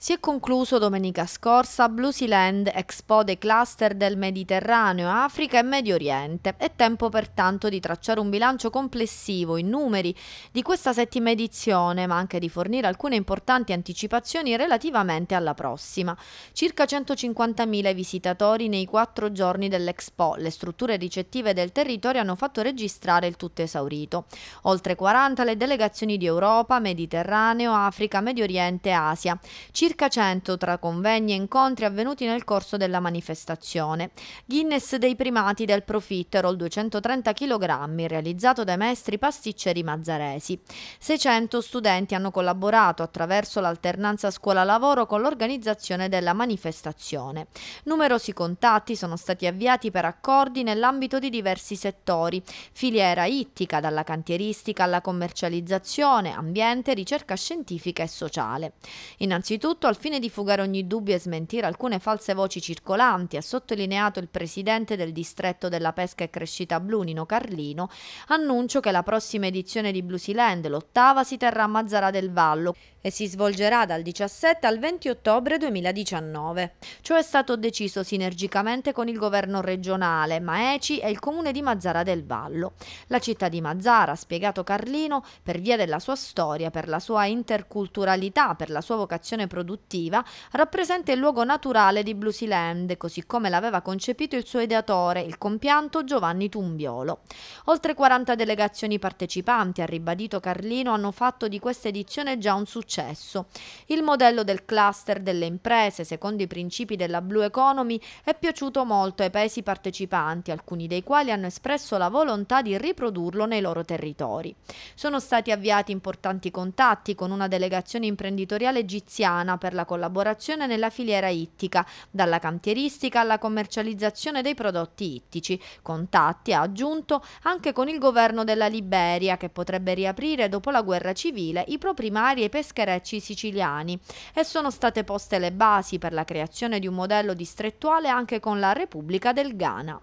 Si è concluso domenica scorsa Bluesealand Expo dei cluster del Mediterraneo, Africa e Medio Oriente. È tempo pertanto di tracciare un bilancio complessivo in numeri di questa settima edizione, ma anche di fornire alcune importanti anticipazioni relativamente alla prossima. Circa 150.000 visitatori nei quattro giorni dell'Expo. Le strutture ricettive del territorio hanno fatto registrare il tutto esaurito. Oltre 40 le delegazioni di Europa, Mediterraneo, Africa, Medio Oriente e Asia. Circa circa 100 tra convegni e incontri avvenuti nel corso della manifestazione. Guinness dei primati del profiterol 230 kg realizzato dai maestri pasticceri mazzaresi. 600 studenti hanno collaborato attraverso l'alternanza scuola-lavoro con l'organizzazione della manifestazione. Numerosi contatti sono stati avviati per accordi nell'ambito di diversi settori, filiera ittica dalla cantieristica alla commercializzazione, ambiente, ricerca scientifica e sociale. Innanzitutto Soprattutto al fine di fugare ogni dubbio e smentire alcune false voci circolanti, ha sottolineato il presidente del distretto della pesca e crescita blu, Nino Carlino, annuncio che la prossima edizione di Blusiland, l'ottava, si terrà a Mazzara del Vallo e si svolgerà dal 17 al 20 ottobre 2019. Ciò è stato deciso sinergicamente con il governo regionale, Maeci e il comune di Mazzara del Vallo. La città di Mazzara, ha spiegato Carlino, per via della sua storia, per la sua interculturalità, per la sua vocazione produttiva, produttiva, rappresenta il luogo naturale di Blusiland, così come l'aveva concepito il suo ideatore, il compianto Giovanni Tumbiolo. Oltre 40 delegazioni partecipanti, ha ribadito Carlino, hanno fatto di questa edizione già un successo. Il modello del cluster delle imprese, secondo i principi della Blue Economy, è piaciuto molto ai paesi partecipanti, alcuni dei quali hanno espresso la volontà di riprodurlo nei loro territori. Sono stati avviati importanti contatti con una delegazione imprenditoriale egiziana per la collaborazione nella filiera ittica, dalla cantieristica alla commercializzazione dei prodotti ittici. Contatti ha aggiunto anche con il governo della Liberia che potrebbe riaprire dopo la guerra civile i propri mari e pescherecci siciliani e sono state poste le basi per la creazione di un modello distrettuale anche con la Repubblica del Ghana.